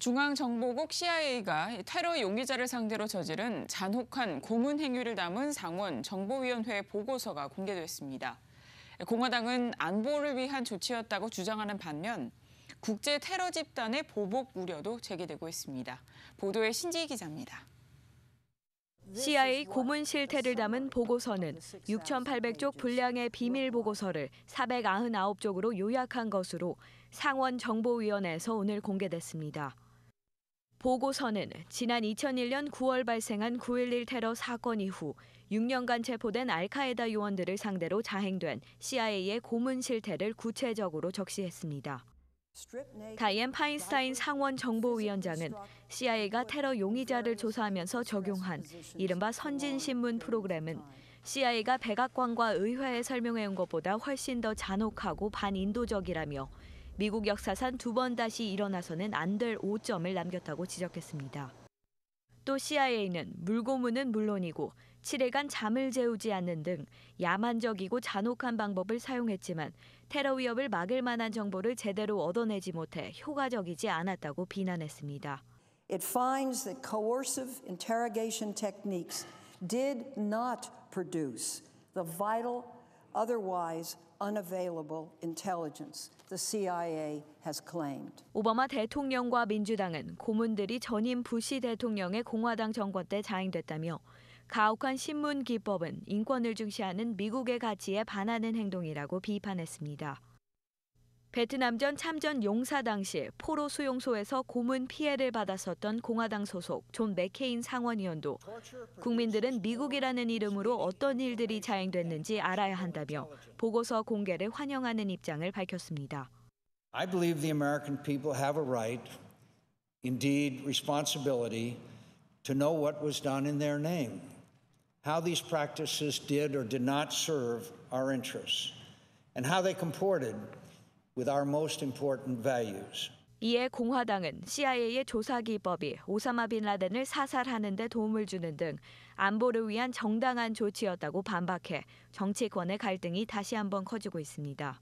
중앙정보국 CIA가 테러 용의자를 상대로 저지른 잔혹한 고문 행위를 담은 상원 정보위원회 보고서가 공개됐습니다. 공화당은 안보를 위한 조치였다고 주장하는 반면 국제 테러 집단의 보복 우려도 제기되고 있습니다. 보도에 신지희 기자입니다. CIA 고문 실태를 담은 보고서는 6,800쪽 분량의 비밀 보고서를 499쪽으로 요약한 것으로 상원 정보위원회에서 오늘 공개됐습니다. 보고서는 지난 2001년 9월 발생한 9.11 테러 사건 이후 6년간 체포된 알카에다 요원들을 상대로 자행된 CIA의 고문 실태를 구체적으로 적시했습니다. 다이앤 파인스타인 상원 정보위원장은 CIA가 테러 용의자를 조사하면서 적용한 이른바 선진신문 프로그램은 CIA가 백악관과 의회에 설명해온 것보다 훨씬 더 잔혹하고 반인도적이라며 미국 역사상 두 번 다시 일어나서는 안 될 오점을 남겼다고 지적했습니다. 또 CIA는 물고문은 물론이고 칠해간 잠을 재우지 않는 등 야만적이고 잔혹한 방법을 사용했지만 테러 위협을 막을 만한 정보를 제대로 얻어내지 못해 효과적이지 않았다고 비난했습니다. It finds that coercive interrogation techniques did not produce the vital otherwise unavailable intelligence the CIA has claimed. 오바마 대통령과 민주당은 고문들이 전임 부시 대통령의 공화당 정권 때 자행됐다며 가혹한 신문 기법은 인권을 중시하는 미국의 가치에 반하는 행동이라고 비판했습니다. 베트남전 참전 용사 당시 포로 수용소에서 고문 피해를 받았었던 공화당 소속 존 맥케인 상원의원도 국민들은 미국이라는 이름으로 어떤 일들이 자행됐는지 알아야 한다며 보고서 공개를 환영하는 입장을 밝혔습니다. I believe the American people have a right, indeed responsibility, to know what was done in their name, how these practices did or did not serve our interests, and how they comported with our most important values. 이에 공화당은 CIA의 조사 기법이 오사마 빈 라덴을 사살하는 데 도움을 주는 등 안보를 위한 정당한 조치였다고 반박해 정치권의 갈등이 다시 한번 커지고 있습니다.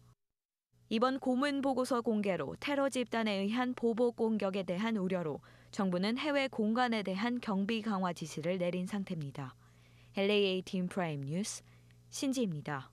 이번 고문 보고서 공개로 테러 집단에 의한 보복 공격에 대한 우려로 정부는 해외 공간에 대한 경비 강화 지시를 내린 상태입니다. LAA 팀 프라임 뉴스 신지입니다.